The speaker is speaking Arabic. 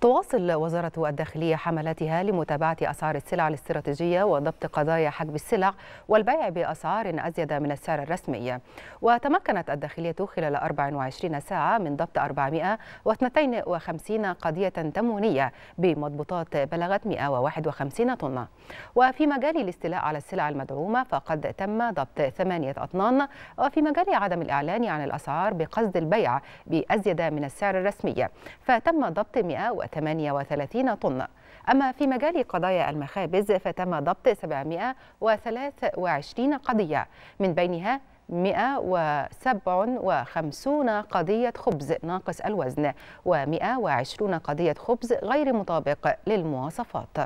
تواصل وزارة الداخلية حملاتها لمتابعة أسعار السلع الاستراتيجية وضبط قضايا حجب السلع والبيع بأسعار أزيد من السعر الرسمي وتمكنت الداخلية خلال 24 ساعة من ضبط 452 قضية تمونية بمضبوطات بلغت 151 طن وفي مجال الاستيلاء على السلع المدعومة فقد تم ضبط ثمانية أطنان وفي مجال عدم الإعلان عن الأسعار بقصد البيع بأزيد من السعر الرسمي فتم ضبط 100 738 طن أما في مجال قضايا المخابز فتم ضبط 723 قضية من بينها 157 قضية خبز ناقص الوزن و120 قضية خبز غير مطابق للمواصفات